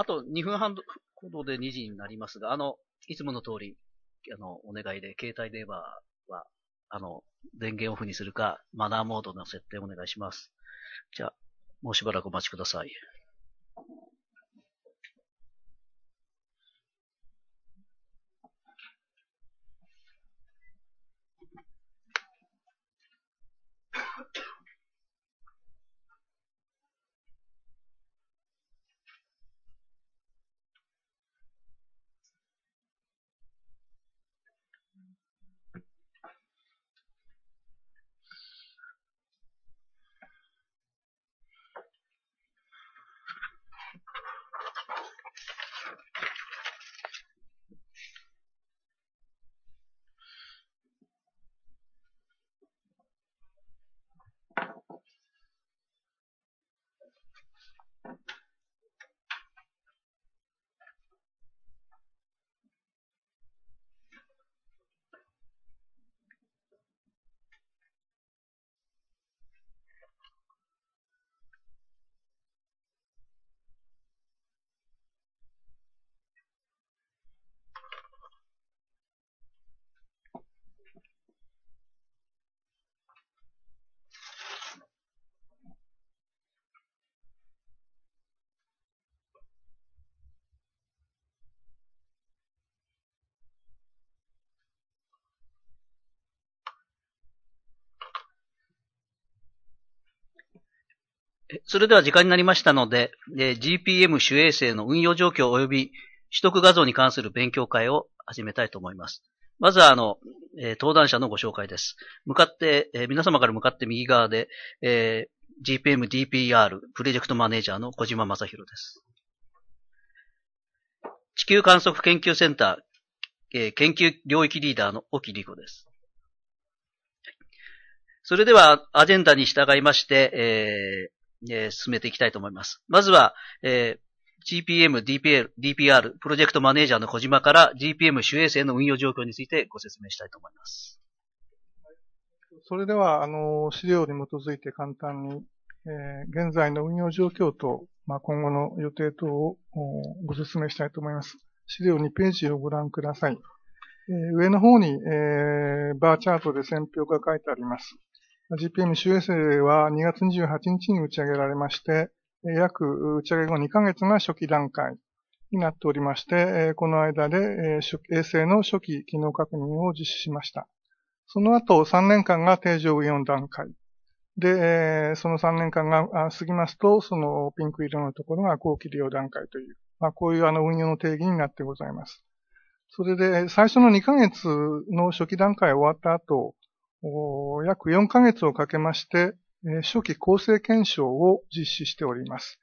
あと2分半ほどで2時になりますが、あの、いつもの通り、あの、お願いで、携帯電話は、あの、電源オフにするか、マナーモードの設定をお願いします。じゃあ、もうしばらくお待ちください。それでは時間になりましたので、えー、GPM 主衛星の運用状況及び取得画像に関する勉強会を始めたいと思います。まずは、あの、えー、登壇者のご紹介です。向かって、えー、皆様から向かって右側で、えー、GPM DPR プロジェクトマネージャーの小島正宏です。地球観測研究センター、えー、研究領域リーダーの沖理子です。それでは、アジェンダに従いまして、えー、え進めていきたいと思います。まずは、え GPM、DPL、DPR、プロジェクトマネージャーの小島から GPM 主衛星の運用状況についてご説明したいと思います。それでは、あの、資料に基づいて簡単に、えー、現在の運用状況と、まあ、今後の予定等をご説明したいと思います。資料2ページをご覧ください。えー、上の方に、えー、バーチャートで選票が書いてあります。GPM 修衛星は2月28日に打ち上げられまして、約打ち上げ後2ヶ月が初期段階になっておりまして、この間で衛星の初期機能確認を実施しました。その後3年間が定常運用段階。で、その3年間が過ぎますと、そのピンク色のところが後期利用段階という、まあ、こういうあの運用の定義になってございます。それで、最初の2ヶ月の初期段階終わった後、約4ヶ月をかけまして、初期構成検証を実施しております。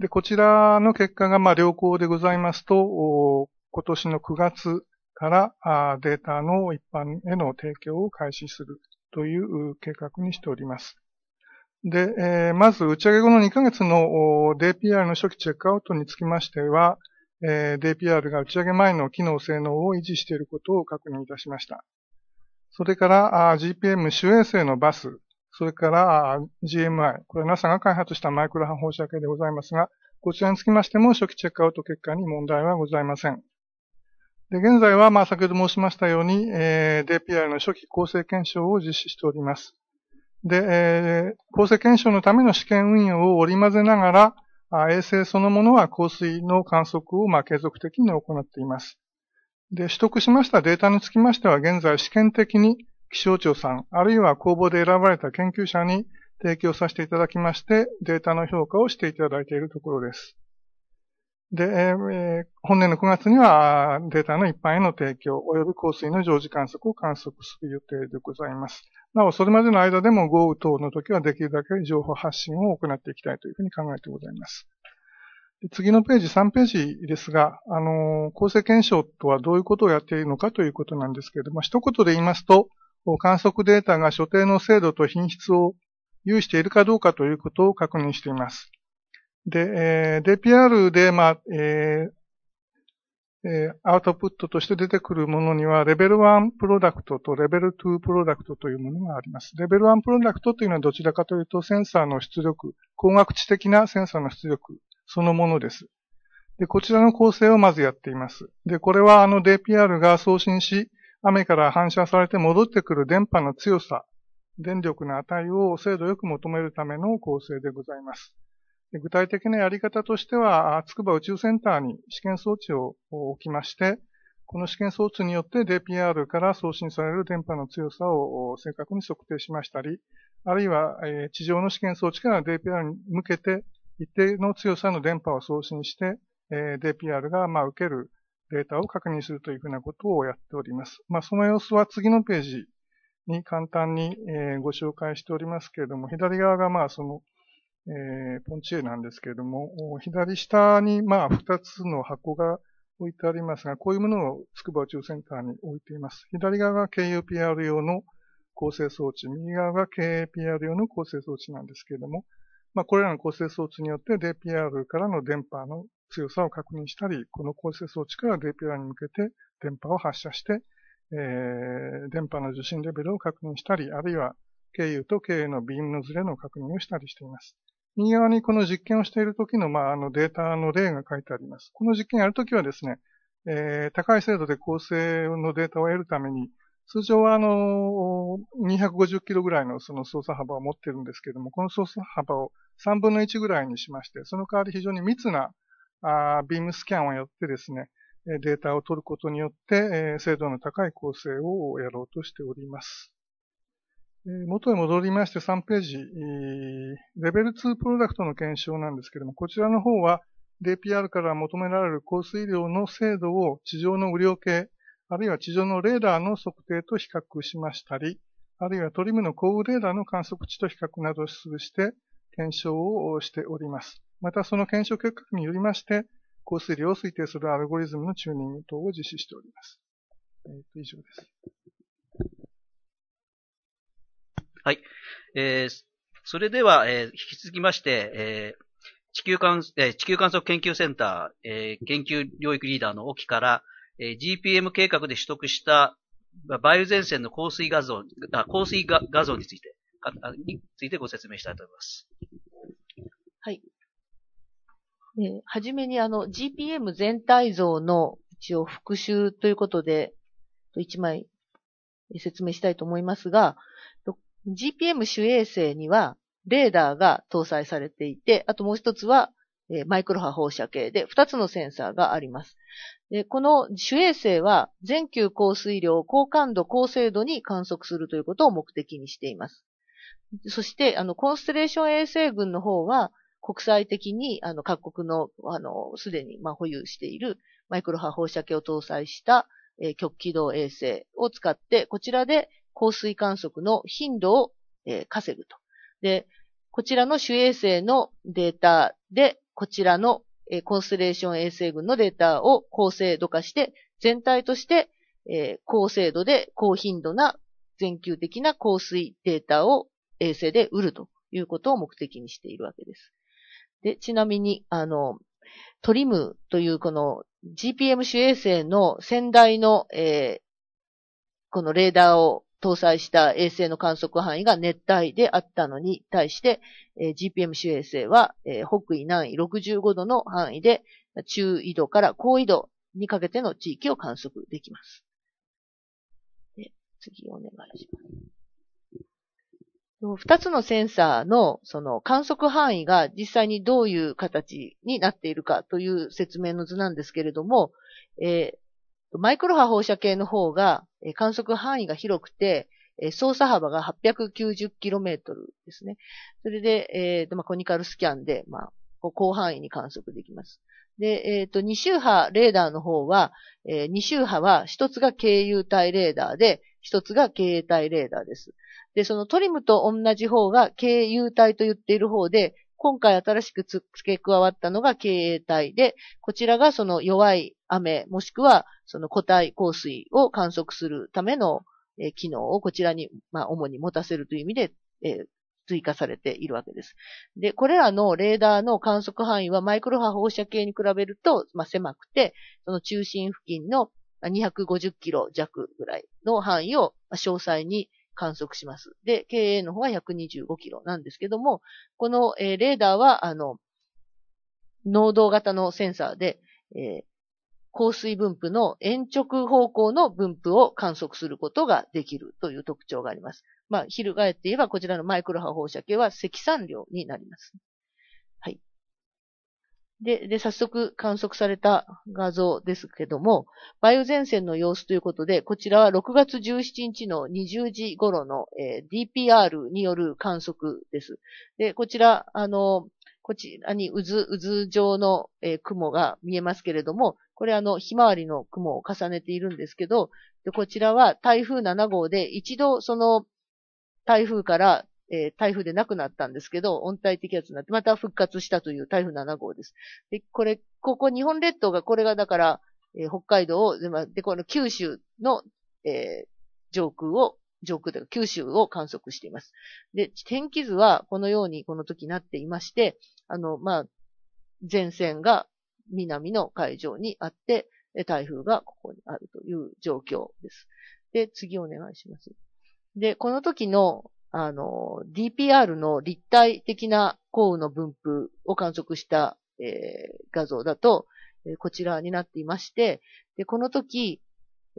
で、こちらの結果が、まあ、良好でございますと、今年の9月からデータの一般への提供を開始するという計画にしております。で、えまず打ち上げ後の2ヶ月の DPR の初期チェックアウトにつきましては、え DPR が打ち上げ前の機能性能を維持していることを確認いたしました。それから GPM 主衛星のバス、それから GMI、これ NASA が開発したマイクロ波放射計でございますが、こちらにつきましても初期チェックアウト結果に問題はございません。で、現在は、まあ、先ほど申しましたように、えー、DPI の初期構成検証を実施しております。で、えー、構成検証のための試験運用を織り交ぜながら、衛星そのものは降水の観測を、まあ、継続的に行っています。で、取得しましたデータにつきましては、現在試験的に気象庁さん、あるいは公募で選ばれた研究者に提供させていただきまして、データの評価をしていただいているところです。で、えー、本年の9月にはデータの一般への提供及び降水の常時観測を観測する予定でございます。なお、それまでの間でも豪雨等の時はできるだけ情報発信を行っていきたいというふうに考えてございます。次のページ、3ページですが、あの、構成検証とはどういうことをやっているのかということなんですけれども、一言で言いますと、観測データが所定の精度と品質を有しているかどうかということを確認しています。で、えー、DPR で、まあ、えー、えアウトプットとして出てくるものには、レベル1プロダクトとレベル2プロダクトというものがあります。レベル1プロダクトというのはどちらかというと、センサーの出力、光学知的なセンサーの出力そのものです。で、こちらの構成をまずやっています。で、これはあの DPR が送信し、雨から反射されて戻ってくる電波の強さ、電力の値を精度よく求めるための構成でございます。具体的なやり方としては、つくば宇宙センターに試験装置を置きまして、この試験装置によって DPR から送信される電波の強さを正確に測定しましたり、あるいは地上の試験装置から DPR に向けて一定の強さの電波を送信して、え DPR がま受けるデータを確認するというふうなことをやっております。まあ、その様子は次のページに簡単に、えご紹介しておりますけれども、左側がまあその、えポンチ絵なんですけれども、左下にまあ2つの箱が置いてありますが、こういうものを筑波宇宙センターに置いています。左側が KUPR 用の構成装置、右側が KAPR 用の構成装置なんですけれども、まあ、これらの構成装置によって DPR からの電波の強さを確認したり、この構成装置から DPR に向けて電波を発射して、えー、電波の受信レベルを確認したり、あるいは経由と経由のビームのズレの確認をしたりしています。右側にこの実験をしている時の、まあ、あのデータの例が書いてあります。この実験やるときはですね、えー、高い精度で構成のデータを得るために、通常はあの、250キロぐらいのその操作幅を持ってるんですけれども、この操作幅を3分の1ぐらいにしまして、その代わり非常に密なあビームスキャンをやってですね、データを取ることによって、え精度の高い構成をやろうとしております。元へ戻りまして3ページ、レベル2プロダクトの検証なんですけれども、こちらの方は DPR から求められる降水量の精度を地上の雨量計あるいは地上のレーダーの測定と比較しましたり、あるいはトリムの降雨レーダーの観測値と比較などをして、検証をしております。またその検証結果によりまして、降水量を推定するアルゴリズムのチューニング等を実施しております。えっ、ー、と、以上です。はい。えー、それでは、えー、引き続きまして、えー地球観え地球観測研究センター、えー、研究領域リーダーの沖から、え GPM 計画で取得した梅雨前線の降水画像、あ降水画画像について、についてご説明したいと思います。はい。えー、はじめにあの GPM 全体像の一応復習ということで、一枚説明したいと思いますが、GPM 主衛星にはレーダーが搭載されていて、あともう一つはマイクロ波放射系で二つのセンサーがあります。で、この主衛星は全球降水量、高感度、高精度に観測するということを目的にしています。そして、あの、コンステレーション衛星群の方は、国際的に、あの、各国の、あの、すでに、まあ、保有しているマイクロ波放射器を搭載した、えー、極軌道衛星を使って、こちらで降水観測の頻度を、えー、稼ぐと。で、こちらの主衛星のデータで、こちらのえコンステレーション衛星群のデータを高精度化して、全体として、え高精度で高頻度な全球的な降水データを衛星で売るということを目的にしているわけです。で、ちなみに、あの、トリムというこの GPM 主衛星の先代の、えー、このレーダーを搭載した衛星の観測範囲が熱帯であったのに対して、えー、GPM 主衛星は、えー、北緯南緯65度の範囲で中緯度から高緯度にかけての地域を観測できます。で次お願いします。二つのセンサーのその観測範囲が実際にどういう形になっているかという説明の図なんですけれども、えーマイクロ波放射系の方が、観測範囲が広くて、操作幅が 890km ですね。それで、えー、まあ、コニカルスキャンで、まあ、広範囲に観測できます。で、えっ、ー、と、2周波レーダーの方は、えー、2周波は一つが経由体レーダーで、一つが経営体レーダーです。で、そのトリムと同じ方が経由体と言っている方で、今回新しく付け加わったのが経営体で、こちらがその弱い雨、もしくは、その固体降水を観測するための、え機能をこちらに、まあ、主に持たせるという意味で、え追加されているわけです。で、これらのレーダーの観測範囲はマイクロ波放射系に比べると、まあ、狭くて、その中心付近の250キロ弱ぐらいの範囲を詳細に観測します。で、KA の方は125キロなんですけども、この、えレーダーは、あの、濃度型のセンサーで、え降水分布の延直方向の分布を観測することができるという特徴があります。まあ、翻って言えば、こちらのマイクロ波放射系は積算量になります。はい。で、で、早速観測された画像ですけども、梅雨前線の様子ということで、こちらは6月17日の20時頃の、えー、DPR による観測です。で、こちら、あの、こちらに渦、渦状の、えー、雲が見えますけれども、これあの、ひまわりの雲を重ねているんですけど、でこちらは台風7号で一度その台風から、えー、台風でなくなったんですけど、温帯的気圧になって、また復活したという台風7号です。で、これ、ここ日本列島が、これがだから、えー、北海道を、で、この九州の、えー、上空を上空で九州を観測しています。で、天気図はこのようにこの時なっていまして、あの、まあ、前線が南の海上にあって、台風がここにあるという状況です。で、次お願いします。で、この時の、あの、DPR の立体的な降雨の分布を観測した、えー、画像だと、えー、こちらになっていまして、で、この時、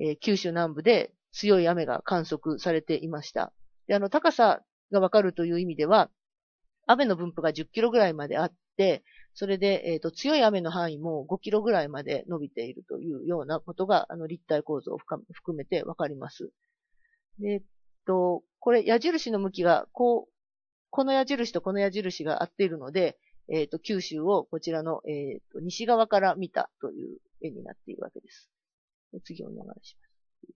えー、九州南部で強い雨が観測されていました。で、あの、高さがわかるという意味では、雨の分布が10キロぐらいまであって、それで、えっ、ー、と、強い雨の範囲も5キロぐらいまで伸びているというようなことが、あの、立体構造を含めてわかります。えっ、と、これ、矢印の向きが、こう、この矢印とこの矢印が合っているので、えっ、ー、と、九州をこちらの、えっ、と、西側から見たという絵になっているわけです。次お願いします。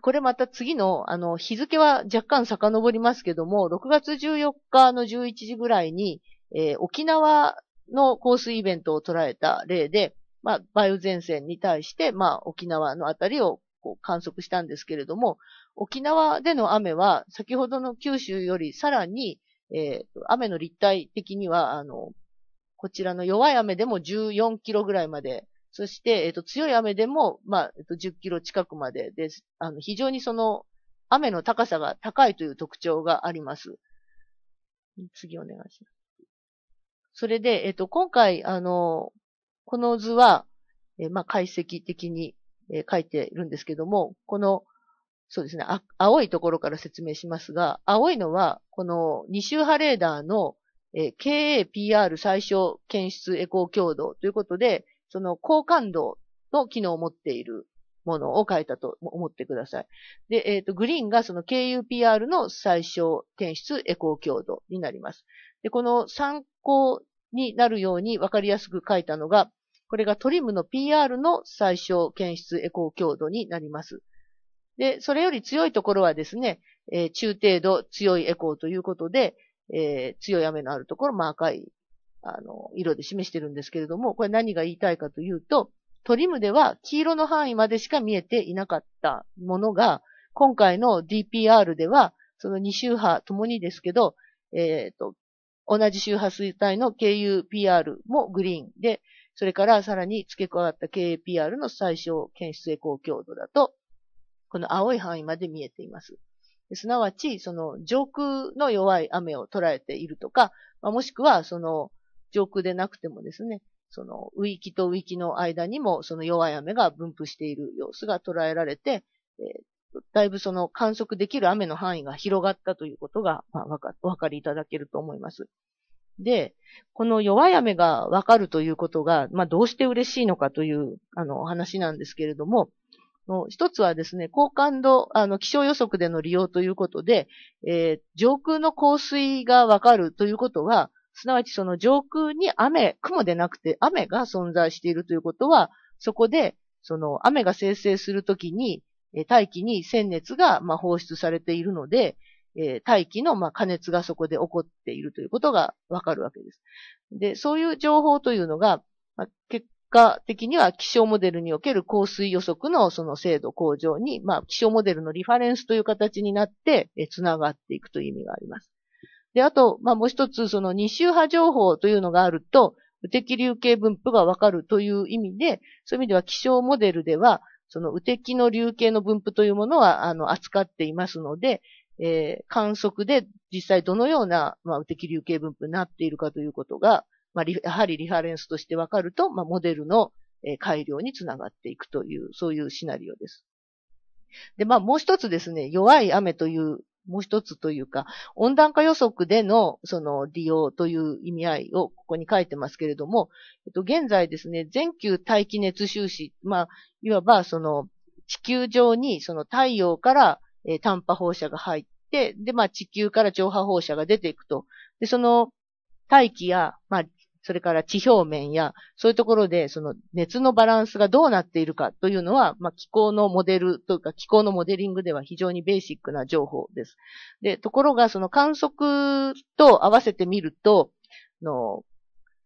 これまた次の、あの、日付は若干遡りますけども、6月14日の11時ぐらいに、えー、沖縄の降水イベントを捉えた例で、まあ、梅雨前線に対して、まあ、沖縄のあたりをこう観測したんですけれども、沖縄での雨は、先ほどの九州よりさらに、えー、雨の立体的には、あの、こちらの弱い雨でも14キロぐらいまで、そして、えっ、ー、と、強い雨でも、まあ、えー、と、10キロ近くまでです。あの、非常にその、雨の高さが高いという特徴があります。次お願いします。それで、えっと、今回、あの、この図は、えまあ、解析的に、え書いてるんですけども、この、そうですねあ、青いところから説明しますが、青いのは、この二周波レーダーの、え KAPR 最小検出エコー強度ということで、その高感度の機能を持っているものを書いたと思ってください。で、えっ、ー、と、グリーンがその KUPR の最小検出エコー強度になります。で、この参考になるように分かりやすく書いたのが、これがトリムの PR の最小検出エコー強度になります。で、それより強いところはですね、えー、中程度強いエコーということで、えー、強い雨のあるところ、まあ、赤い、あの、色で示してるんですけれども、これ何が言いたいかというと、トリムでは黄色の範囲までしか見えていなかったものが、今回の DPR では、その2周波ともにですけど、えっ、ー、と、同じ周波数帯の KUPR もグリーンで、それからさらに付け加わった KAPR の最小検出エコー強度だと、この青い範囲まで見えています。すなわち、その上空の弱い雨を捉えているとか、まあ、もしくはその上空でなくてもですね、その雨域と雨域の間にもその弱い雨が分布している様子が捉えられて、えー、だいぶその観測できる雨の範囲が広がったということが、まあ、わか、お分かりいただけると思います。で、この弱い雨がわかるということが、まあ、どうして嬉しいのかという、あの、話なんですけれども、一つはですね、高感度、あの、気象予測での利用ということで、えー、上空の降水がわかるということは、すなわちその上空に雨、雲でなくて雨が存在しているということは、そこで、その雨が生成するときに、大気に鮮熱が、ま放出されているので、え大気の、ま加熱がそこで起こっているということがわかるわけです。で、そういう情報というのが、ま結果的には気象モデルにおける降水予測のその精度向上に、まあ、気象モデルのリファレンスという形になって、えながっていくという意味があります。で、あと、まあ、もう一つ、その二周波情報というのがあると、適流系分布がわかるという意味で、そういう意味では気象モデルでは、その、雨滴の流形の分布というものは、あの、扱っていますので、えー、観測で実際どのような、まあ、雨滴流形分布になっているかということが、まあ、やはりリファレンスとしてわかると、まあ、モデルの改良につながっていくという、そういうシナリオです。で、まあ、もう一つですね、弱い雨というもう一つというか、温暖化予測でのその利用という意味合いをここに書いてますけれども、えっと、現在ですね、全球大気熱収支、まあ、いわばその地球上にその太陽から、えー、短波放射が入って、で、まあ地球から超波放射が出ていくと。で、その大気や、まあそれから地表面や、そういうところで、その熱のバランスがどうなっているかというのは、まあ、気候のモデルというか、気候のモデリングでは非常にベーシックな情報です。で、ところが、その観測と合わせてみると、の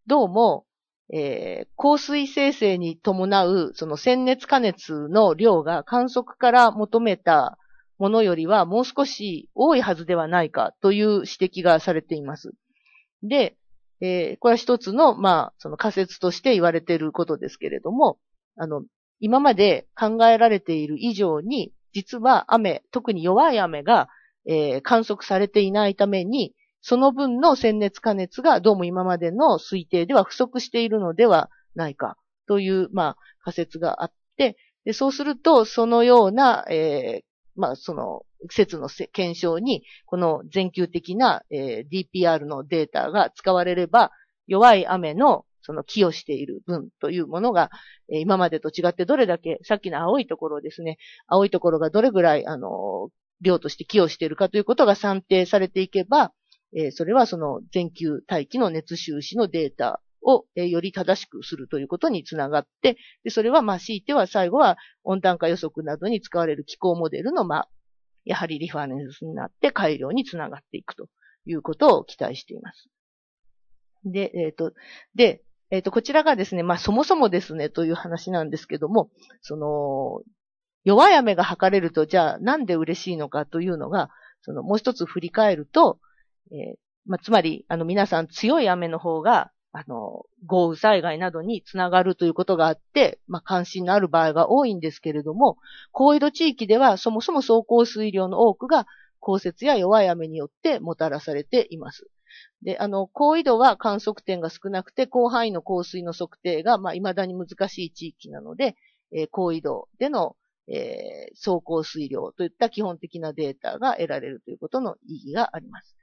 どうも、えー、降水生成に伴う、その鮮熱加熱の量が観測から求めたものよりはもう少し多いはずではないかという指摘がされています。で、えー、これは一つの、まあ、その仮説として言われていることですけれども、あの、今まで考えられている以上に、実は雨、特に弱い雨が、えー、観測されていないために、その分の潜熱加熱がどうも今までの推定では不足しているのではないかという、まあ、仮説があって、でそうすると、そのような、えー、まあ、その、説の検証に、この全球的な、えー、DPR のデータが使われれば、弱い雨のその寄与している分というものが、えー、今までと違ってどれだけ、さっきの青いところですね、青いところがどれぐらい、あの、量として寄与しているかということが算定されていけば、えー、それはその全球大気の熱収支のデータを、えより正しくするということにつながって、で、それは、まあ、強いては最後は温暖化予測などに使われる気候モデルの、まあ、やはりリファレンスになって改良につながっていくということを期待しています。で、えっ、ー、と、で、えっ、ー、と、こちらがですね、まあ、そもそもですね、という話なんですけども、その、弱い雨が測れると、じゃあなんで嬉しいのかというのが、その、もう一つ振り返ると、えー、まあ、つまり、あの、皆さん強い雨の方があの、豪雨災害などにつながるということがあって、まあ、関心のある場合が多いんですけれども、高緯度地域ではそもそも総降水量の多くが降雪や弱い雨によってもたらされています。で、あの、高緯度は観測点が少なくて、広範囲の降水の測定が、まあ、未だに難しい地域なので、えー、高緯度での、えー、走行水量といった基本的なデータが得られるということの意義があります。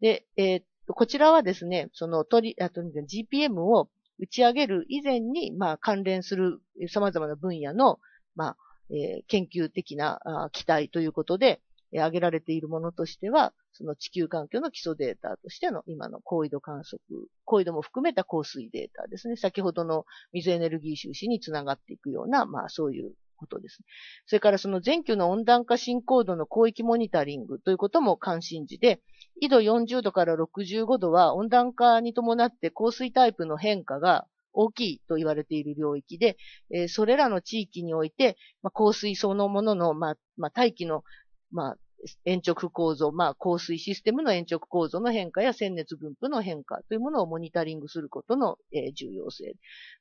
で、えー、こちらはですね、その取り、あと GPM を打ち上げる以前に、まあ、関連する様々な分野の、まあ、えー、研究的な期待ということで、えー、挙げられているものとしては、その地球環境の基礎データとしての今の高緯度観測、高緯度も含めた降水データですね。先ほどの水エネルギー収支につながっていくような、まあそういうことです。それからその全球の温暖化進行度の広域モニタリングということも関心事で、緯度40度から65度は温暖化に伴って降水タイプの変化が大きいと言われている領域で、えー、それらの地域において、まあ、降水そのものの、まあ、まあ、大気の、まあ、延直構造、まあ、降水システムの延直構造の変化や線熱分布の変化というものをモニタリングすることの、えー、重要性。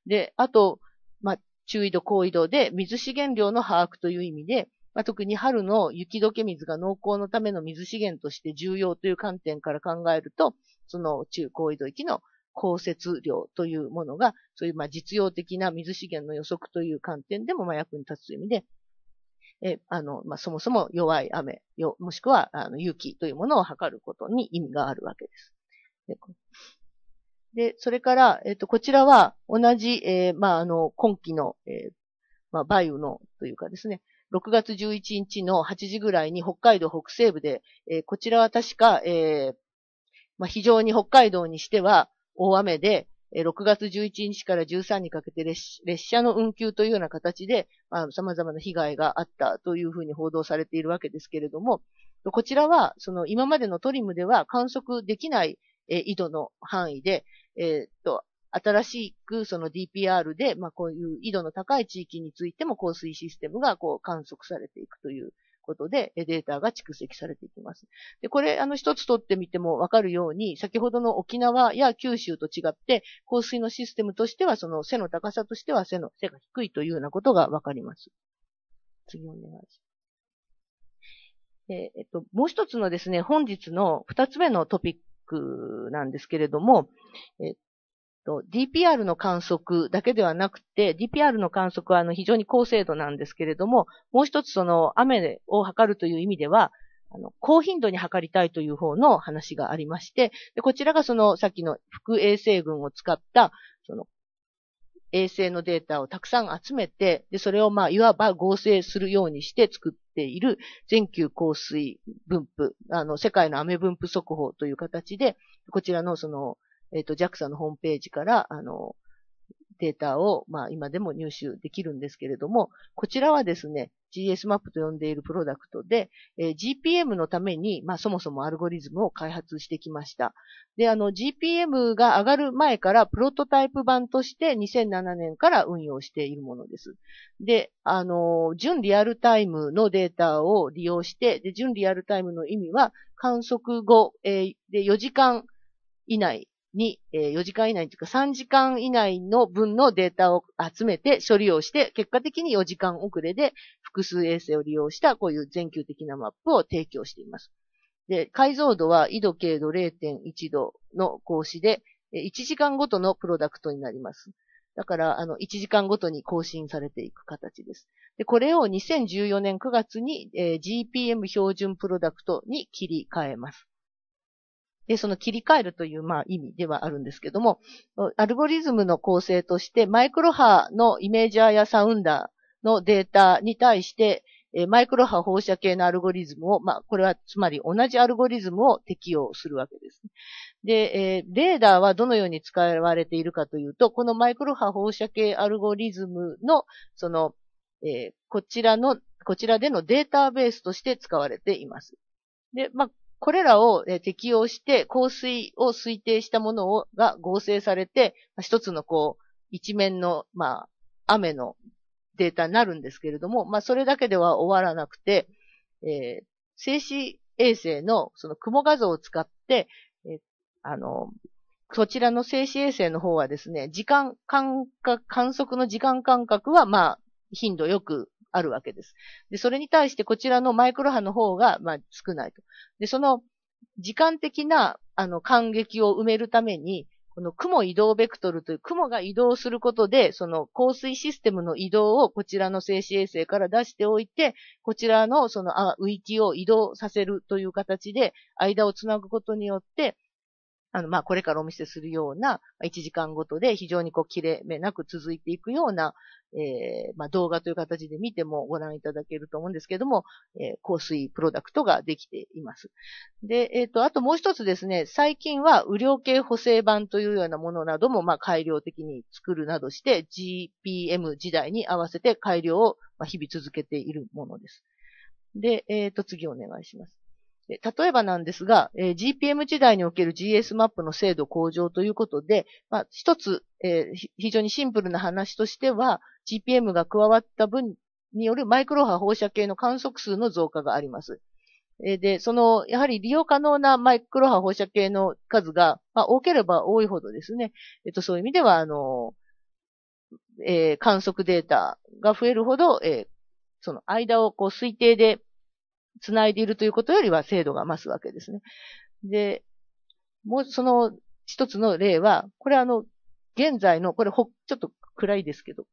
で、あと、まあ、中緯度、高緯度で水資源量の把握という意味で、まあ、特に春の雪解け水が濃厚のための水資源として重要という観点から考えると、その中高緯度域の降雪量というものが、そういうま実用的な水資源の予測という観点でもま役に立つという意味で、え、あの、まあ、そもそも弱い雨、よ、もしくは、あの、雪というものを測ることに意味があるわけです。でで、それから、えっ、ー、と、こちらは同じ、えー、まあ、あの、今期の、えー、まあ、バイオのというかですね、6月11日の8時ぐらいに北海道北西部で、えー、こちらは確か、えー、まあ、非常に北海道にしては大雨で、え6月11日から13にかけて列車の運休というような形で、まあ、様々な被害があったというふうに報道されているわけですけれども、こちらは、その今までのトリムでは観測できない、え、緯度の範囲で、えー、っと、新しくその DPR で、まあ、こういう緯度の高い地域についても降水システムがこう観測されていくということで、データが蓄積されていきます。で、これ、あの、一つ取ってみてもわかるように、先ほどの沖縄や九州と違って、降水のシステムとしては、その背の高さとしては背の、背が低いというようなことがわかります。次お願いします。えっと、もう一つのですね、本日の二つ目のトピックなんですけれども、えっと、DPR の観測だけではなくて、DPR の観測はあの非常に高精度なんですけれども、もう一つその雨を測るという意味では、あの、高頻度に測りたいという方の話がありまして、でこちらがそのさっきの副衛星群を使った、その衛星のデータをたくさん集めて、で、それをまあ、いわば合成するようにして作っている全球降水分布、あの、世界の雨分布速報という形で、こちらのその、えっ、ー、と、JAXA のホームページから、あの、データを、まあ、今でも入手できるんですけれども、こちらはですね、GS マップと呼んでいるプロダクトで、えー、GPM のために、まあ、そもそもアルゴリズムを開発してきました。で、あの GPM が上がる前からプロトタイプ版として2007年から運用しているものです。で、あの、準リアルタイムのデータを利用して、で、準リアルタイムの意味は観測後、えー、で4時間以内に、え4時間以内というか3時間以内の分のデータを集めて処理をして、結果的に4時間遅れで複数衛星を利用したこういう全球的なマップを提供しています。で、解像度は緯度経度0.1度の格子で、1時間ごとのプロダクトになります。だから、あの、1時間ごとに更新されていく形です。で、これを2014年9月に、えー、GPM 標準プロダクトに切り替えます。で、その切り替えるという、まあ、意味ではあるんですけども、アルゴリズムの構成として、マイクロ波のイメージャーやサウンダー、のデータに対して、えマイクロ波放射系のアルゴリズムを、まあ、これはつまり同じアルゴリズムを適用するわけです、ね。で、えレーダーはどのように使われているかというと、このマイクロ波放射系アルゴリズムの、その、えこちらの、こちらでのデータベースとして使われています。で、まあ、これらを適用して降水を推定したものをが合成されて、一つのこう、一面の、まあ、雨のデータになるんですけれども、まあ、それだけでは終わらなくて、えー、静止衛星のその雲画像を使って、えー、あの、そちらの静止衛星の方はですね、時間間隔、観測の時間間隔は、まあ、頻度よくあるわけです。で、それに対してこちらのマイクロ波の方が、まあ、少ないと。で、その時間的な、あの、感激を埋めるために、この雲移動ベクトルという雲が移動することで、その降水システムの移動をこちらの静止衛星から出しておいて、こちらのそのあ、浮ィを移動させるという形で、間をつなぐことによって、あの、まあ、これからお見せするような、1時間ごとで非常にこう、切れ目なく続いていくような、えー、まあ、動画という形で見てもご覧いただけると思うんですけども、えー、香水プロダクトができています。で、えっ、ー、と、あともう一つですね、最近は、雨量計補正版というようなものなども、まあ、改良的に作るなどして、GPM 時代に合わせて改良を、まあ、日々続けているものです。で、えっ、ー、と、次お願いします。例えばなんですが、えー、GPM 時代における GS マップの精度向上ということで、まあ、一つ、えー、非常にシンプルな話としては、GPM が加わった分によるマイクロ波放射系の観測数の増加があります。えー、で、その、やはり利用可能なマイクロ波放射系の数が、まあ、多ければ多いほどですね、えっ、と、そういう意味では、あの、えー、観測データが増えるほど、えー、その間をこう推定で繋いでいるということよりは精度が増すわけですね。で、もうその一つの例は、これあの、現在の、これほ、ちょっと暗いですけど、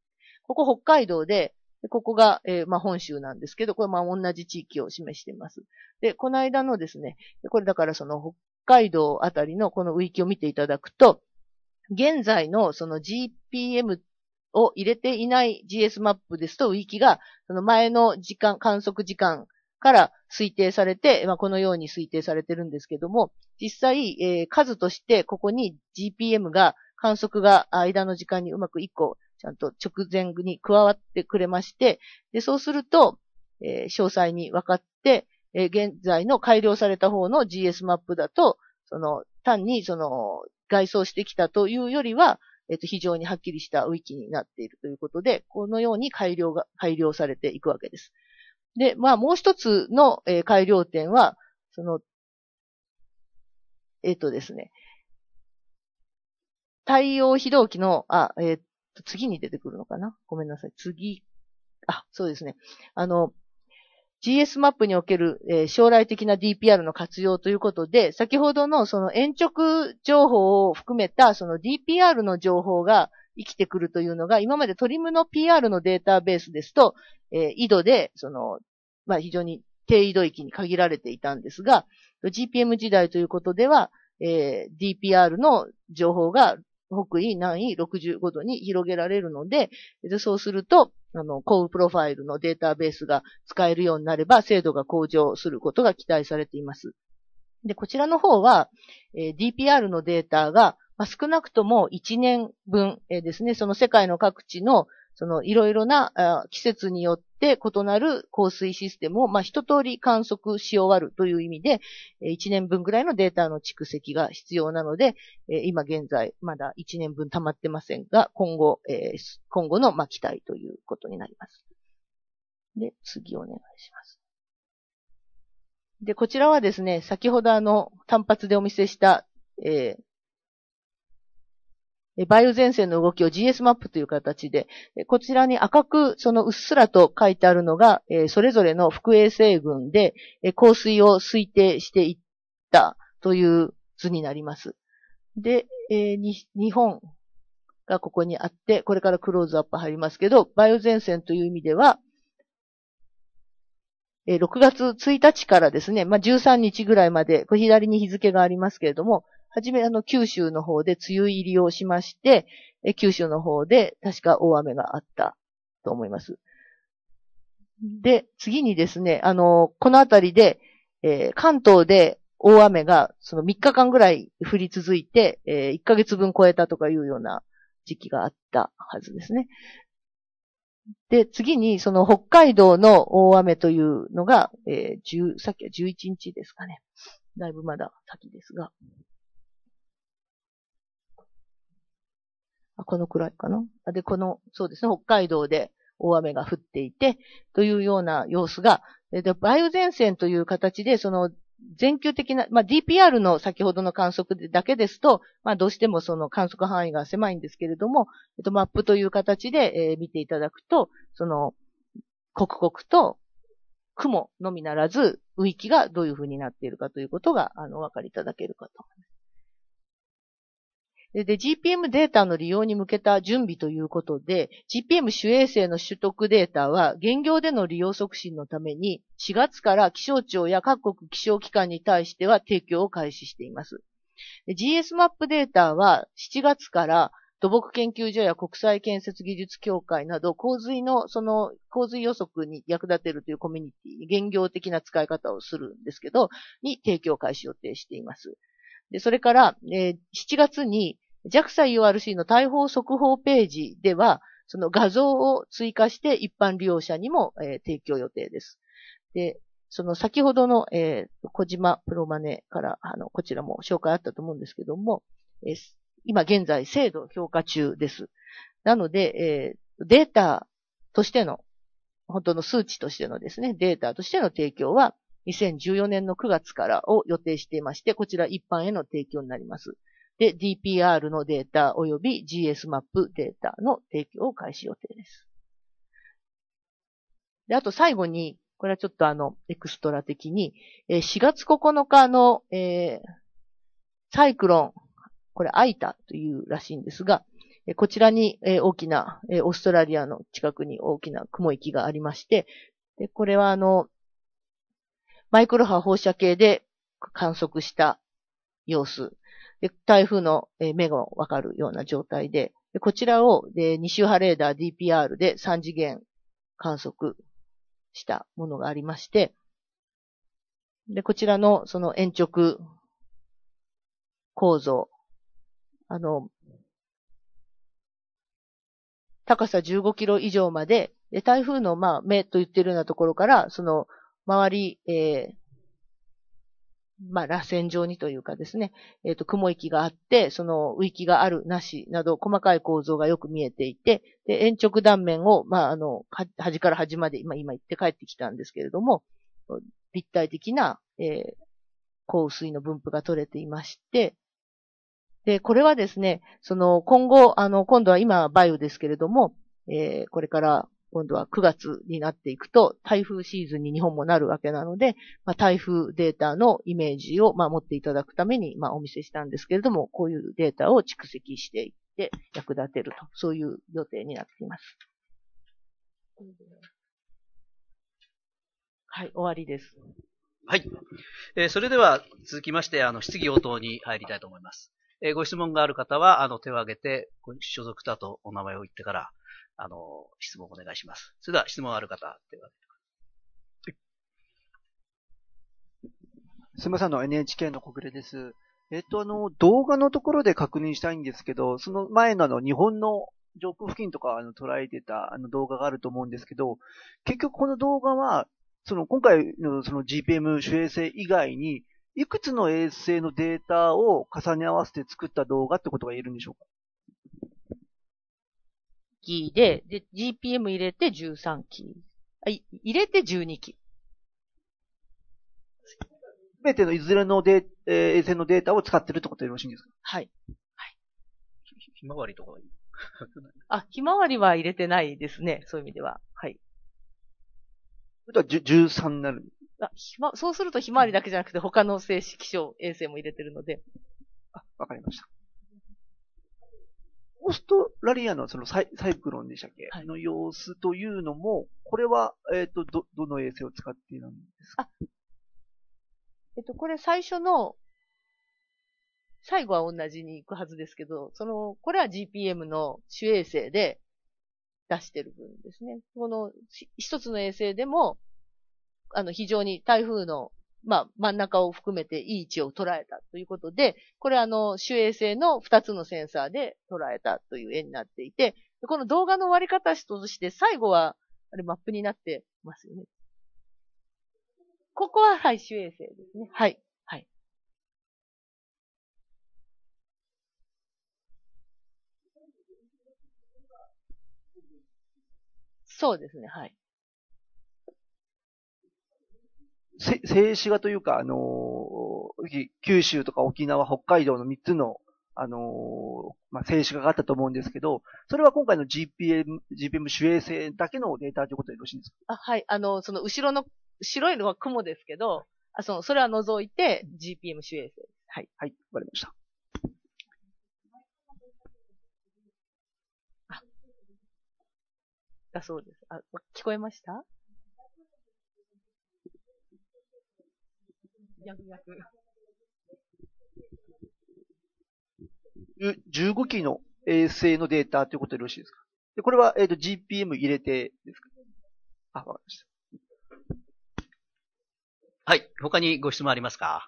ここ北海道で、ここが、えー、まあ、本州なんですけど、これまあ、同じ地域を示しています。で、この間のですね、これだからその北海道あたりのこのウィキを見ていただくと、現在のその GPM を入れていない GS マップですと、ウィキが、その前の時間、観測時間から推定されて、まあ、このように推定されてるんですけども、実際、えー、数としてここに GPM が観測が間の時間にうまく1個ちゃんと直前に加わってくれまして、で、そうすると、えー、詳細に分かって、えー、現在の改良された方の GS マップだと、その、単にその、外装してきたというよりは、えっ、と、非常にはっきりしたウィキになっているということで、このように改良が、改良されていくわけです。で、まあもう一つの、えー、改良点は、その、えっ、ー、とですね、対応非同期の、あ、えっ、ー、と、次に出てくるのかなごめんなさい。次、あ、そうですね。あの、GS マップにおける、えー、将来的な DPR の活用ということで、先ほどのその延直情報を含めたその DPR の情報が生きてくるというのが、今までトリムの PR のデータベースですと、えー、緯度で、その、まあ、非常に低緯度域に限られていたんですが、GPM 時代ということでは、えー、DPR の情報が北緯、南緯65度に広げられるので、でそうすると、あの、降雨プロファイルのデータベースが使えるようになれば、精度が向上することが期待されています。で、こちらの方は、えー、DPR のデータが、まあ、少なくとも1年分ですね、その世界の各地のそのいろいろな季節によって異なる降水システムを、まあ、一通り観測し終わるという意味で、1年分ぐらいのデータの蓄積が必要なので、今現在まだ1年分溜まってませんが、今後、今後のま期待ということになります。で、次お願いします。で、こちらはですね、先ほどあの、単発でお見せした、えー、梅雨前線の動きを GS マップという形で、こちらに赤くそのうっすらと書いてあるのが、それぞれの副衛星群で降水を推定していったという図になります。で、日本がここにあって、これからクローズアップ入りますけど、梅雨前線という意味では、6月1日からですね、まあ、13日ぐらいまで、これ左に日付がありますけれども、はじめあの九州の方で梅雨入りをしまして、え九州の方で確か大雨があったと思います。で、次にですね、あの、この辺りで、えー、関東で大雨がその3日間ぐらい降り続いて、えー、1ヶ月分超えたとかいうような時期があったはずですね。で、次にその北海道の大雨というのが、えー、10、さっきは11日ですかね。だいぶまだ先ですが。あこのくらいかな。で、この、そうですね、北海道で大雨が降っていて、というような様子が、で、梅雨前線という形で、その、全球的な、まあ、DPR の先ほどの観測だけですと、まあ、どうしてもその観測範囲が狭いんですけれども、えっと、マップという形で、えー、見ていただくと、その、刻々と雲のみならず、雨域がどういうふうになっているかということが、あの、お分かりいただけるかと思います。で、GPM データの利用に向けた準備ということで、GPM 主衛星の取得データは、現業での利用促進のために、4月から気象庁や各国気象機関に対しては提供を開始しています。GS マップデータは、7月から土木研究所や国際建設技術協会など、洪水の、その、洪水予測に役立てるというコミュニティ、現業的な使い方をするんですけど、に提供開始予定しています。で、それから、えー、7月に JAXAURC の大砲速報ページでは、その画像を追加して一般利用者にも、えー、提供予定です。で、その先ほどの、えー、小島プロマネから、あの、こちらも紹介あったと思うんですけども、えー、今現在制度評価中です。なので、えー、データとしての、本当の数値としてのですね、データとしての提供は、2014年の9月からを予定していまして、こちら一般への提供になります。で、DPR のデータ及び GS マップデータの提供を開始予定です。で、あと最後に、これはちょっとあの、エクストラ的に、4月9日の、えー、サイクロン、これ、アイタというらしいんですが、こちらに大きな、オーストラリアの近くに大きな雲域がありまして、でこれはあの、マイクロ波放射系で観測した様子で台風の目がわかるような状態で、でこちらをで2周波レーダー DPR で3次元観測したものがありまして、で、こちらのその延直構造、あの、高さ15キロ以上まで、で台風のまあ目と言ってるようなところから、その周り、えー、まあ、螺旋状にというかですね、えっ、ー、と、雲域があって、その、浮域がある、なし、など、細かい構造がよく見えていて、で、延直断面を、まあ、あの、端から端まで、今、今行って帰ってきたんですけれども、立体的な、えー、降水の分布が取れていまして、で、これはですね、その、今後、あの、今度は今、バイオですけれども、えー、これから今度は9月になっていくと、台風シーズンに日本もなるわけなので、まあ、台風データのイメージを、まあ、持っていただくために、まあ、お見せしたんですけれども、こういうデータを蓄積していって役立てると、そういう予定になっています。はい、終わりです。はい。えー、それでは続きまして、あの、質疑応答に入りたいと思います。えー、ご質問がある方は、あの、手を挙げて、所属だとお名前を言ってから、あの、質問お願いします。それでは質問ある方って言われすみません、あの、NHK の小暮です。えっと、あの、動画のところで確認したいんですけど、その前のあの、日本の上空付近とかあの捉えてたあの動画があると思うんですけど、結局この動画は、その今回のその GPM 主衛星以外に、いくつの衛星のデータを重ね合わせて作った動画ってことが言えるんでしょうかキーで、で、GPM 入れて13キー。あ、い入れて12キー。すべてのいずれのデー、えー、衛星のデータを使ってるってことでよろしいんですかはい。はひひまわりとかはいい。あ、ひまわりは入れてないですね。そういう意味では。はい。それとは1 13になる。あひまそうするとひまわりだけじゃなくて他の静止気象衛星も入れてるので、あ、わかりました。オーストラリアのそのサイサイクロンでしたっけ、はいの様子というのも、これは、えっ、と、ど、どの衛星を使ってなんですかえっと、これ最初の、最後は同じに行くはずですけど、その、これは GPM の主衛星で出してる分ですね。このひ一つの衛星でも、あの、非常に台風のまあ、真ん中を含めていい位置を捉えたということで、これあの、主衛星の2つのセンサーで捉えたという絵になっていて、この動画の終わり方として最後は、あれマップになってますよね。ここは、はい、主衛星ですね。はい。はい。そうですね、はい。せ、静止画というか、あのー、九州とか沖縄、北海道の3つの、あのー、まあ、静止画があったと思うんですけど、それは今回の GPM、GPM 主衛星だけのデータということでよろしいんですかあ、はい。あの、その後ろの、白いのは雲ですけど、あ、その、それは除いて GPM 主衛星です。はい。はい。わかりました。あ、だそうです。あ、聞こえました逆逆。15機の衛星のデータということでよろしいですかでこれは、えーと、GPM 入れてですかあ、わかりました。はい。他にご質問ありますか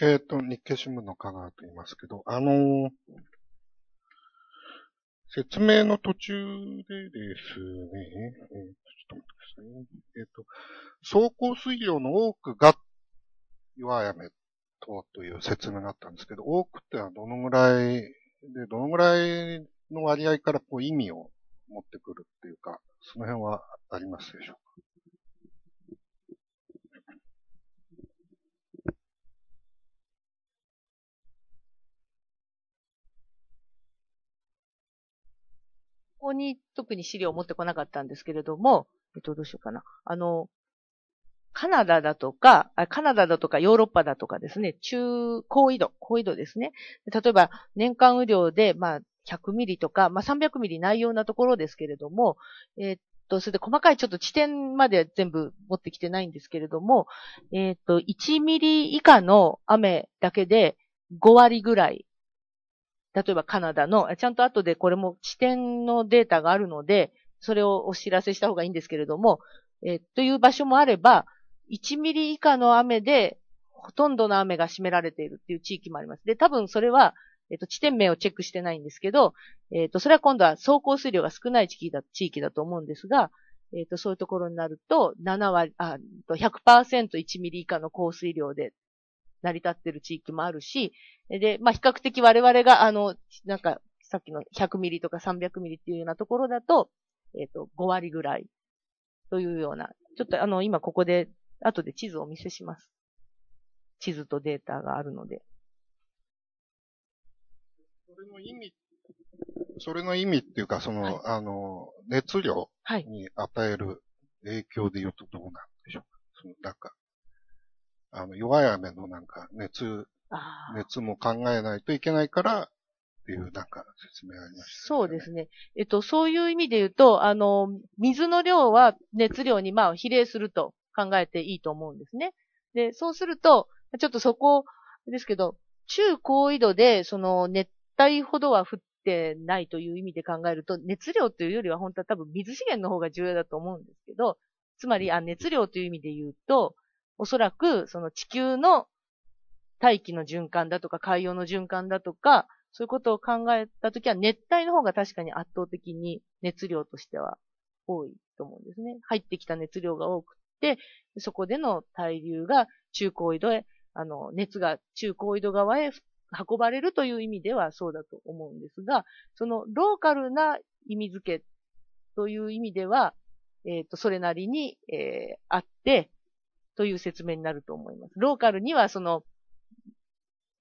えっ、ー、と、日経新聞の香川と言いますけど、あのー、説明の途中でですね、えー、ちょっと待ってください、ね。えっ、ー、と、走行水量の多くが、岩やめとという説明があったんですけど、多くってのはどのぐらい、で、どのぐらいの割合からこう意味を持ってくるっていうか、その辺はありますでしょうこに特に資料を持ってこなかったんですけれども、えっと、どうしようかな。あの、カナダだとか、カナダだとかヨーロッパだとかですね、中、高緯度、高緯度ですね。例えば、年間雨量で、まあ、100ミリとか、まあ、300ミリないようなところですけれども、えっと、それで細かいちょっと地点まで全部持ってきてないんですけれども、えっと、1ミリ以下の雨だけで5割ぐらい例えばカナダの、ちゃんと後でこれも地点のデータがあるので、それをお知らせした方がいいんですけれども、えー、という場所もあれば、1ミリ以下の雨で、ほとんどの雨が占められているっていう地域もあります。で、多分それは、えっ、ー、と、地点名をチェックしてないんですけど、えっ、ー、と、それは今度は走行水量が少ない地域だ、地域だと思うんですが、えっ、と、そういうところになると、7割、あ、100%1 ミリ以下の降水量で成り立ってる地域もあるし、で、まあ、比較的我々が、あの、なんか、さっきの100ミリとか300ミリっていうようなところだと、えっ、ー、と、5割ぐらいというような、ちょっとあの、今ここで、後で地図をお見せします。地図とデータがあるので。それの意味、それの意味っていうか、その、はい、あの、熱量に与える影響で言うとどうなんでしょうか。その、なんか、あの、弱い雨のなんか熱、熱も考えないといけないから、っていう、なんか説明ありました、ね、そうですね。えっと、そういう意味で言うと、あの、水の量は熱量にまあ比例すると考えていいと思うんですね。で、そうすると、ちょっとそこですけど、中高緯度で、その熱帯ほどは降ってないという意味で考えると、熱量というよりは本当は多分水資源の方が重要だと思うんですけど、つまり、あ熱量という意味で言うと、おそらく、その地球の大気の循環だとか、海洋の循環だとか、そういうことを考えたときは、熱帯の方が確かに圧倒的に熱量としては多いと思うんですね。入ってきた熱量が多くて、そこでの対流が中高緯度へ、あの、熱が中高緯度側へ運ばれるという意味ではそうだと思うんですが、そのローカルな意味付けという意味では、えっ、ー、と、それなりに、えー、あって、という説明になると思います。ローカルにはその、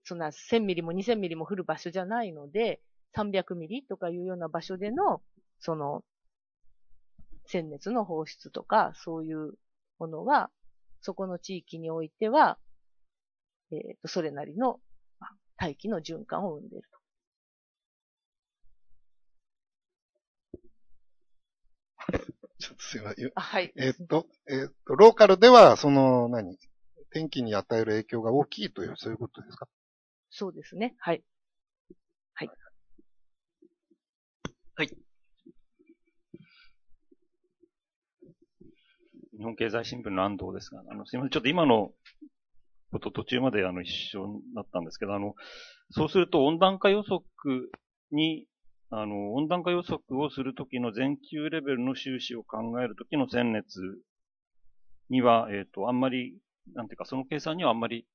そんな1000ミリも2000ミリも降る場所じゃないので、300ミリとかいうような場所での、その、鮮熱の放出とか、そういうものは、そこの地域においては、えっ、ー、と、それなりの大気の循環を生んでいると。ちょっとすいません。はい。えー、っと、えー、っと、ローカルでは、その、何天気に与える影響が大きいという、そういうことですかそうですね。はい。はい。はい。日本経済新聞の安藤ですが、あの、すいません。ちょっと今のこと途中まであの一緒になったんですけど、あの、そうすると温暖化予測にあの、温暖化予測をするときの全球レベルの収支を考えるときの前列には、えっ、ー、と、あんまり、なんていうか、その計算にはあんまり、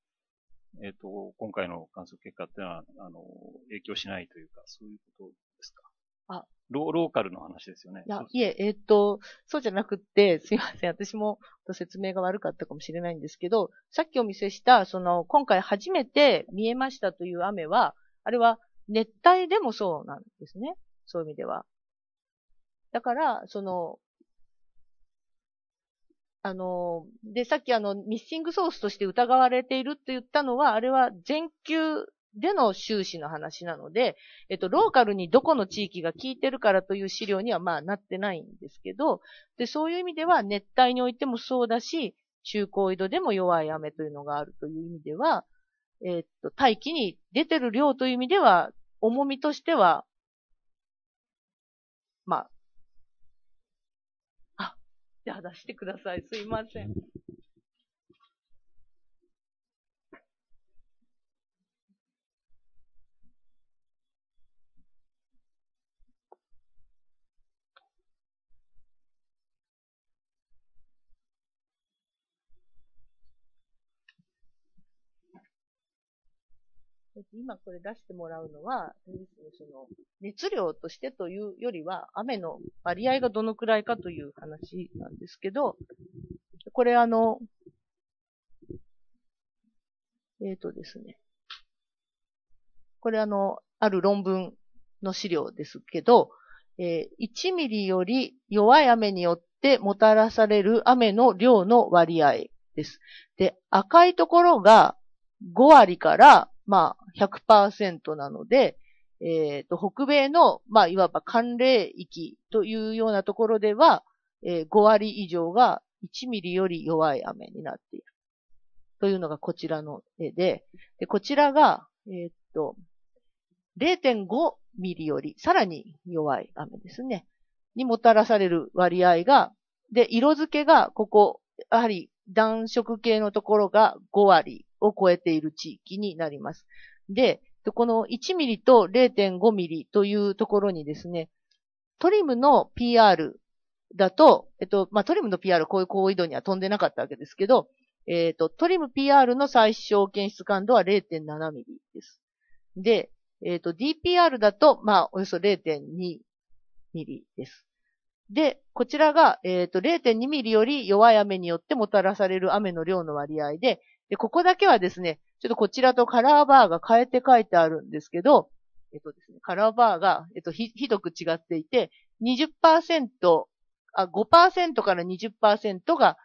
えっ、ー、と、今回の観測結果っていうのは、あの、影響しないというか、そういうことですか。あロローカルの話ですよね。いや、いえ、えっ、ー、と、そうじゃなくって、すいません。私も説明が悪かったかもしれないんですけど、さっきお見せした、その、今回初めて見えましたという雨は、あれは熱帯でもそうなんですね。そういう意味では。だから、その、あの、で、さっきあの、ミッシングソースとして疑われているって言ったのは、あれは全球での収支の話なので、えっと、ローカルにどこの地域が効いてるからという資料にはまあなってないんですけど、で、そういう意味では熱帯においてもそうだし、中高緯度でも弱い雨というのがあるという意味では、えっと、大気に出てる量という意味では、重みとしては、まあ、あ、じゃあ出してください。すいません。今これ出してもらうのは、その熱量としてというよりは、雨の割合がどのくらいかという話なんですけど、これあの、えっ、ー、とですね。これあの、ある論文の資料ですけど、えー、1ミリより弱い雨によってもたらされる雨の量の割合です。で、赤いところが5割からまあ、100%なので、えっ、ー、と、北米の、まあ、いわば寒冷域というようなところでは、えー、5割以上が1ミリより弱い雨になっている。というのがこちらの絵で、でこちらが、えっ、と、0.5ミリよりさらに弱い雨ですね。にもたらされる割合が、で、色付けがここ、やはり暖色系のところが5割を超えている地域になります。で、この1ミリと0.5ミリというところにですね、トリムの PR だと、えっと、まあ、トリムの PR こういう高緯度には飛んでなかったわけですけど、えっ、と、トリム PR の最小検出感度は0.7ミリです。で、えっ、ー、と、DPR だと、まあ、およそ0.2ミリです。で、こちらが、えっ、ー、と、0.2ミリより弱い雨によってもたらされる雨の量の割合で、で、ここだけはですね、ちょっとこちらとカラーバーが変えて書いてあるんですけど、えっとですね、カラーバーが、えっと、ひ、ひどく違っていて、20%、あ、5%から20%が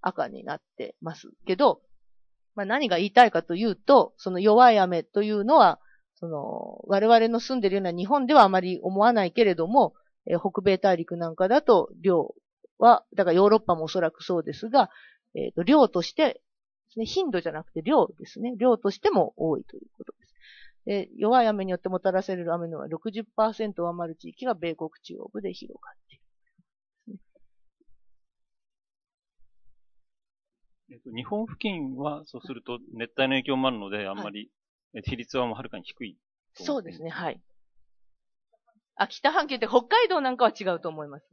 赤になってますけど、まあ、何が言いたいかというと、その弱い雨というのは、その、我々の住んでるような日本ではあまり思わないけれども、え北米大陸なんかだと量は、だからヨーロッパもおそらくそうですが、えっ、ー、と、量としてですね。頻度じゃなくて量ですね。量としても多いということです。で弱い雨によってもたらせる雨の60%を余る地域が米国中央部で広がっている。えっと、日本付近は、そうすると、熱帯の影響もあるので、あんまり、はい、比率はもうはるかに低い。そうですね、はい。あ、北半球って北海道なんかは違うと思います。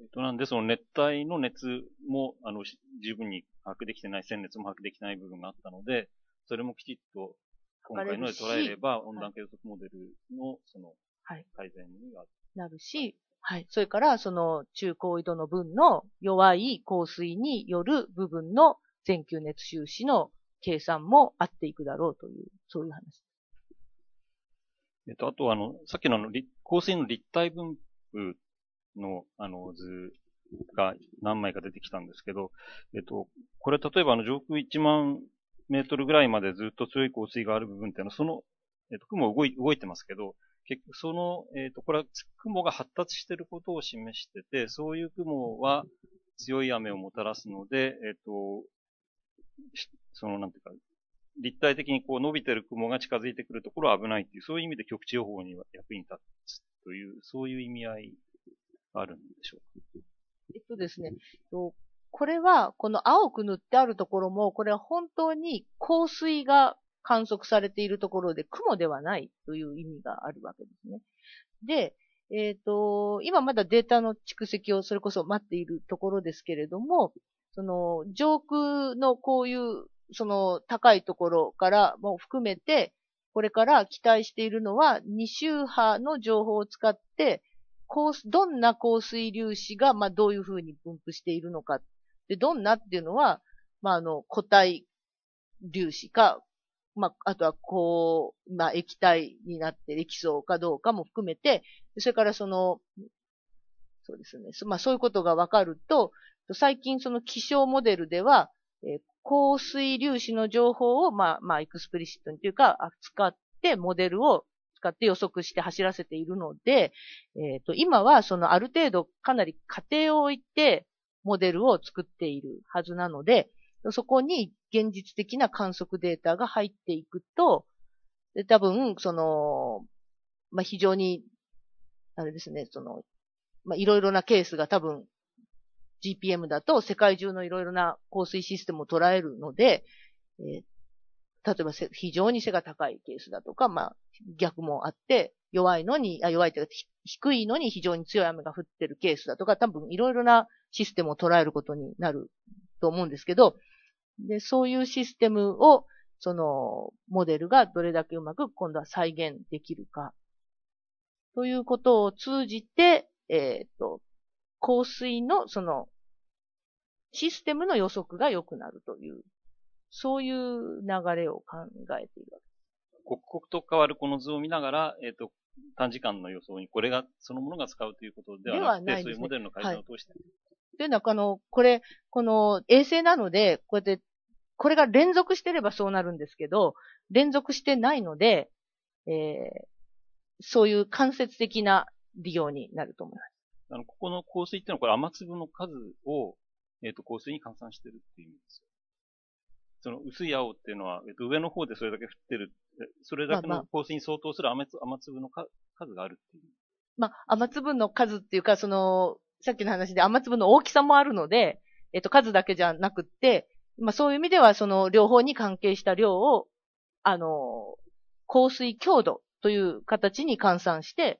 えっと、なんで、その熱帯の熱も、あの、十分に把握できてない、線熱も把握できてない部分があったので、それもきちっと、今回ので捉えれば、温暖化予測モデルの、その、改善には、い、なるし、はい。それから、その、中高緯度の分の弱い降水による部分の全球熱収支の計算も合っていくだろうという、そういう話。えっと、あとあの、さっきのの、降水の立体分布の、あの、図が何枚か出てきたんですけど、えっと、これ例えばあの上空1万メートルぐらいまでずっと強い降水がある部分っていうのは、その、えっと、雲動い動いてますけど、結局その、えっと、これは雲が発達していることを示してて、そういう雲は強い雨をもたらすので、えっと、その、なんていうか、立体的にこう伸びてる雲が近づいてくるところは危ないっていう、そういう意味で局地予報には役に立つという、そういう意味合いあるんでしょうかえっとですね、これは、この青く塗ってあるところも、これは本当に降水が観測されているところで雲ではないという意味があるわけですね。で、えっ、ー、と、今まだデータの蓄積をそれこそ待っているところですけれども、その上空のこういう、その高いところからも含めて、これから期待しているのは、二周波の情報を使って、香水、どんな香水粒子が、まあ、どういうふうに分布しているのか。で、どんなっていうのは、まあ、あの、固体粒子か、まあ、あとは、こう、まあ、液体になって液層かどうかも含めて、それからその、そうですね。まあ、そういうことがわかると、最近その気象モデルでは、えー、香水粒子の情報を、まあ、まあ、エクスプリシットにというか、扱ってモデルを使って予測して走らせているので、えー、と、今はそのある程度かなり過程を置いてモデルを作っているはずなので、そこに現実的な観測データが入っていくと、で多分、その、まあ、非常に、あれですね、その、まいろいろなケースが多分 GPM だと世界中のいろいろな降水システムを捉えるので、えー、例えば非常に背が高いケースだとか、まあ、逆もあって、弱いのに、あ弱いというか、低いのに非常に強い雨が降ってるケースだとか、多分いろいろなシステムを捉えることになると思うんですけど、で、そういうシステムを、その、モデルがどれだけうまく今度は再現できるか。ということを通じて、えっ、ー、と、降水の、その、システムの予測が良くなるというそういう流れを考えているわけです。刻々と変わるこの図を見ながら、えっ、ー、と、短時間の予想にこれが、そのものが使うということではなくて、ね、そういうモデルの改善を通して。はい、というのは、あの、これ、この衛星なので、こうやって、これが連続してればそうなるんですけど、連続してないので、えー、そういう間接的な利用になると思います。あの、ここの降水っていうのは、これ雨粒の数を、えっ、ー、と、降水に換算してるっていう意味ですよ。その薄い青っていうのは、えっと、上の方でそれだけ降ってる、それだけの降水に相当する雨,、雨粒の数があるっていう。まあ、雨粒の数っていうか、その、さっきの話で雨粒の大きさもあるので、えっと、数だけじゃなくって、まあ、そういう意味では、その、両方に関係した量を、あの、降水強度という形に換算して、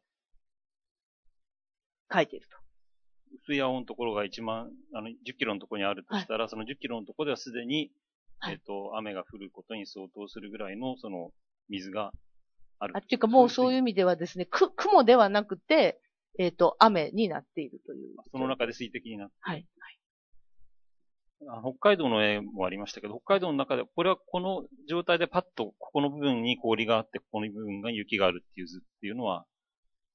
書いていると。薄い青のところが1万、あの、10キロのところにあるとしたら、はい、その10キロのところではすでに、はい、えっ、ー、と、雨が降ることに相当するぐらいの、その、水がある。あ、っていうかもうそういう意味ではですね、く、雲ではなくて、えっ、ー、と、雨になっているという。その中で水滴になってはい。はい、北海道の絵もありましたけど、北海道の中で、これはこの状態でパッと、ここの部分に氷があって、ここの部分が雪があるっていう図っていうのは、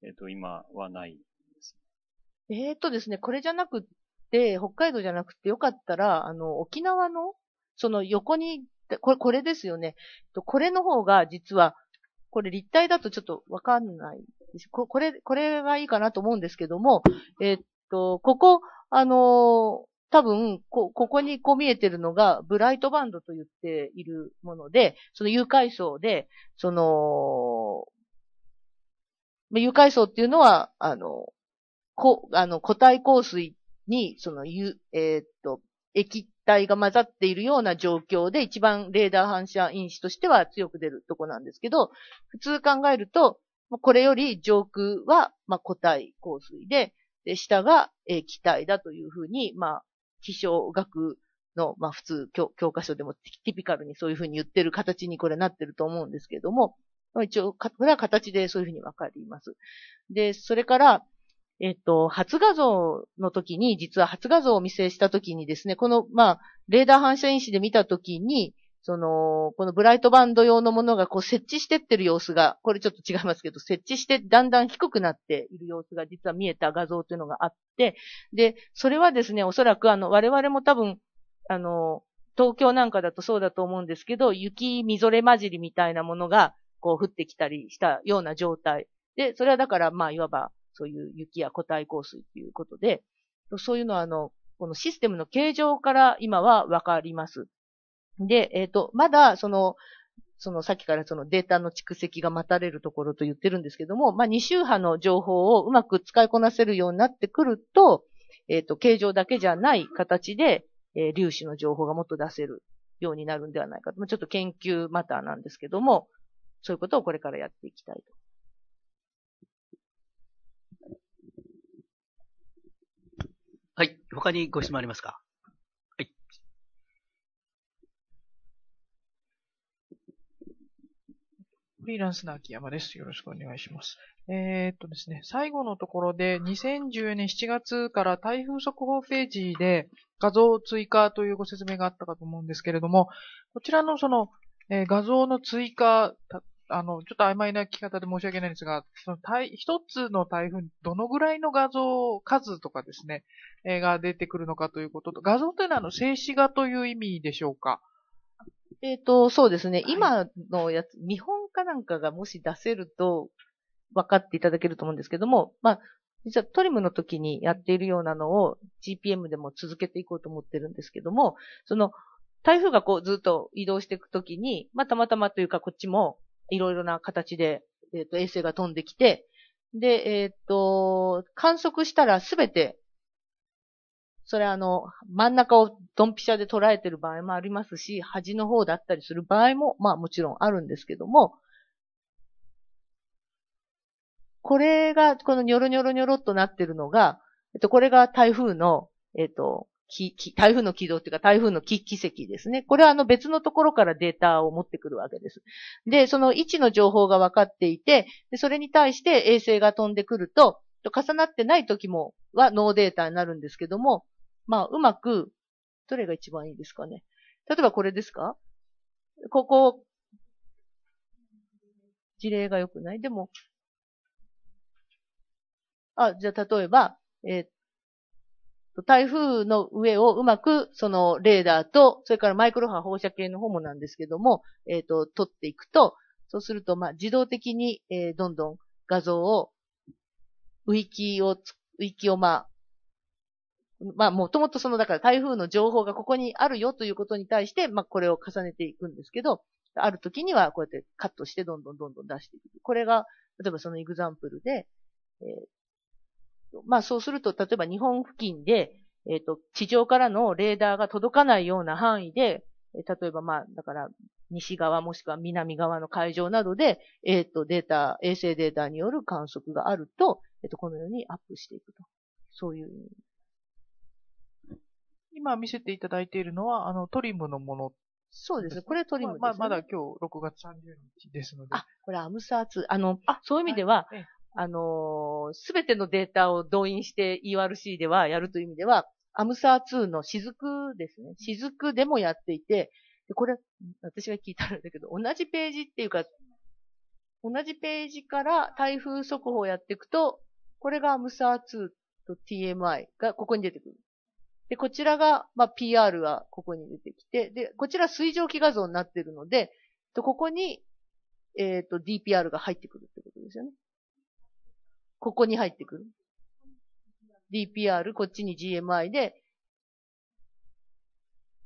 えっ、ー、と、今はないですね。えっ、ー、とですね、これじゃなくて、北海道じゃなくて、よかったら、あの、沖縄のその横に、これ、これですよね。これの方が実は、これ立体だとちょっとわかんないこ。これ、これはいいかなと思うんですけども、えっと、ここ、あの多分、こ、ここにこう見えてるのが、ブライトバンドと言っているもので、その誘拐層で、その、誘拐層っていうのは、あの、こ、あの、固体香水に、その、ゆ、えー、っと、液、体が混ざっているような状況で一番レーダー反射因子としては強く出るとこなんですけど、普通考えると、これより上空は、まあ、固体降水で、で下が、気体だというふうに、まあ、気象学の、まあ、普通教科書でもティピカルにそういうふうに言ってる形にこれなってると思うんですけれども、一応、これは形でそういうふうにわかります。で、それから、えっと、初画像の時に、実は初画像を見せした時にですね、この、まあ、レーダー反射因子で見た時に、その、このブライトバンド用のものがこう設置してってる様子が、これちょっと違いますけど、設置してだんだん低くなっている様子が実は見えた画像というのがあって、で、それはですね、おそらくあの、我々も多分、あの、東京なんかだとそうだと思うんですけど、雪、みぞれ混じりみたいなものが、こう降ってきたりしたような状態。で、それはだから、まあ、いわば、そういう雪や固体降水ということで、そういうのは、あの、このシステムの形状から今はわかります。で、えっ、ー、と、まだ、その、そのさっきからそのデータの蓄積が待たれるところと言ってるんですけども、まあ、二周波の情報をうまく使いこなせるようになってくると、えっ、ー、と、形状だけじゃない形で、えー、粒子の情報がもっと出せるようになるんではないかと。まあ、ちょっと研究マターなんですけども、そういうことをこれからやっていきたいとはい。他にご質問ありますかはい。フリーランスの秋山です。よろしくお願いします。えー、っとですね、最後のところで、2 0 1 0年7月から台風速報ページで画像追加というご説明があったかと思うんですけれども、こちらのその、えー、画像の追加、あの、ちょっと曖昧な聞き方で申し訳ないんですが、その台、一つの台風にどのぐらいの画像、数とかですね、えー、が出てくるのかということと、画像というのはあの、静止画という意味でしょうかえっ、ー、と、そうですね、はい、今のやつ、見本かなんかがもし出せると、分かっていただけると思うんですけども、まあ、実はトリムの時にやっているようなのを GPM でも続けていこうと思ってるんですけども、その、台風がこうずっと移動していくときに、まあたまたまというかこっちもいろいろな形で、えっ、ー、と、衛星が飛んできて、で、えっ、ー、と、観測したらすべて、それあの、真ん中をドンピシャで捉えてる場合もありますし、端の方だったりする場合も、まあもちろんあるんですけども、これが、このニョロニョロニョロっとなってるのが、えっと、これが台風の、えっと、き、き、台風の軌道っていうか台風の奇跡ですね。これはあの別のところからデータを持ってくるわけです。で、その位置の情報が分かっていて、それに対して衛星が飛んでくると、重なってない時も、はノーデータになるんですけども、まあ、うまく、どれが一番いいですかね。例えばこれですかここ、事例が良くないでも、あ、じゃあ例えば、えー、っ台風の上をうまく、そのレーダーと、それからマイクロ波放射系の方もなんですけども、えっ、ー、と、撮っていくと、そうすると、まあ、自動的に、えー、どんどん画像を、ウィキを、ウィキを、まあ、まあ、もともとその、だから台風の情報がここにあるよということに対して、まあ、これを重ねていくんですけど、ある時にはこうやってカットしてどんどんどんどん出していく。これが、例えばそのエグザンプルで、えー、と。まあそうすると、例えば日本付近で、えっ、ー、と、地上からのレーダーが届かないような範囲で、え例えばまあ、だから、西側もしくは南側の海上などで、えっ、ー、と、データ、衛星データによる観測があると、えっ、と、このようにアップしていくと。そういう。今見せていただいているのは、あの、トリムのものそうです。ね。これトリムです、ね、まあ、まだ今日6月30日ですので。あ、これアムサーツ。あの、あそういう意味では、はい、あのす、べてのデータを動員して ERC ではやるという意味では、アムサー2の雫ですね。雫でもやっていて、でこれ、私が聞いたんだけど、同じページっていうか、同じページから台風速報をやっていくと、これがアムサー2と TMI がここに出てくる。で、こちらが、まあ、PR はここに出てきて、で、こちら水蒸気画像になっているので、とここに、えっ、ー、と、DPR が入ってくるってことですよね。ここに入ってくる。DPR、こっちに GMI で、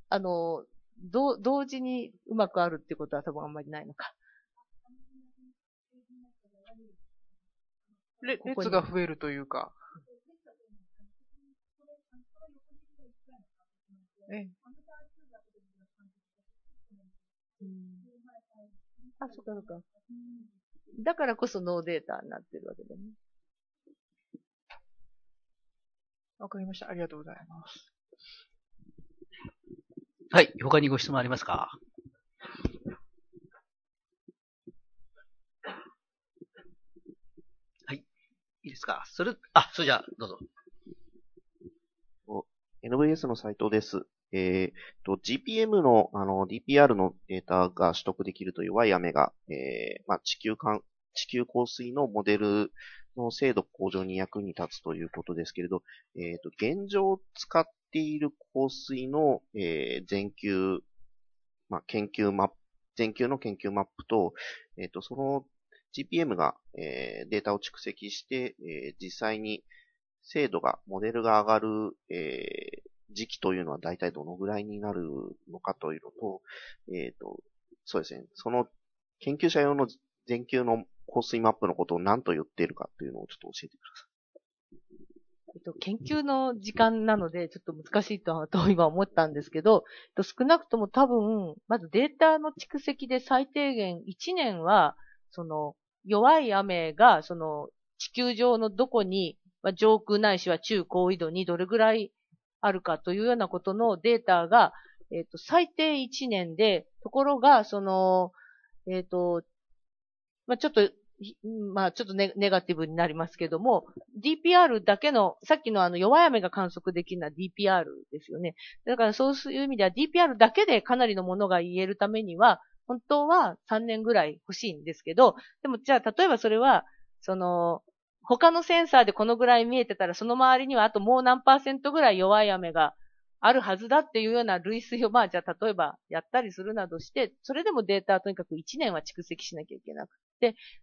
あの、ど、同時にうまくあるってことは多分あんまりないのか。列が増えるというか。え、うん、あ、そうかそうか。だからこそノーデータになってるわけだね。わかりました。ありがとうございます。はい。他にご質問ありますかはい。いいですかそれ、あ、それじゃあ、どうぞ。NVS の斉藤です。えー、と、GPM の、あの、DPR のデータが取得できるというワイヤが、えー、まあ、地球間、地球降水のモデルの精度向上に役に立つということですけれど、えっ、ー、と、現状使っている香水の、えー、全球、まあ、研究マップ、全球の研究マップと、えっ、ー、と、その GPM が、えー、データを蓄積して、えー、実際に精度が、モデルが上がる、えー、時期というのは大体どのぐらいになるのかというのと、えっ、ー、と、そうですね、その研究者用の全球の香水マップのことを何と言っているかっていうのをちょっと教えてください。えっと、研究の時間なので、ちょっと難しいと今思ったんですけど、と、少なくとも多分、まずデータの蓄積で最低限1年は、その、弱い雨が、その、地球上のどこに、まあ、上空ないしは中高緯度にどれぐらいあるかというようなことのデータが、えっ、と、最低1年で、ところが、その、えっ、と、まあ、ちょっとまあちょっとネネガティブになりますけども、DPR だけの、さっきのあの弱い雨が観測できるのは DPR ですよね。だからそういう意味では DPR だけでかなりのものが言えるためには、本当は3年ぐらい欲しいんですけど、でもじゃあ例えばそれは、その、他のセンサーでこのぐらい見えてたら、その周りにはあともう何パーセントぐらい弱い雨があるはずだっていうような類推を、まあじゃあ例えばやったりするなどして、それでもデータとにかく1年は蓄積しなきゃいけなく、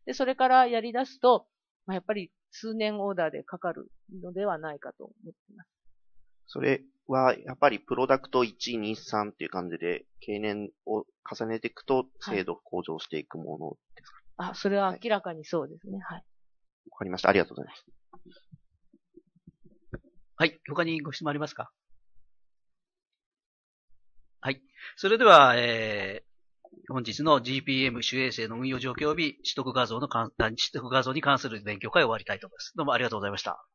で、それからやり出すと、まあ、やっぱり数年オーダーでかかるのではないかと思っています。それは、やっぱりプロダクト1、2、3っていう感じで、経年を重ねていくと、精度向上していくものですか、はい、あ、それは明らかにそうですね。はい。わかりました。ありがとうございます。はい。他にご質問ありますかはい。それでは、えー、本日の GPM 主衛星の運用状況及び取得画像の関、取得画像に関する勉強会を終わりたいと思います。どうもありがとうございました。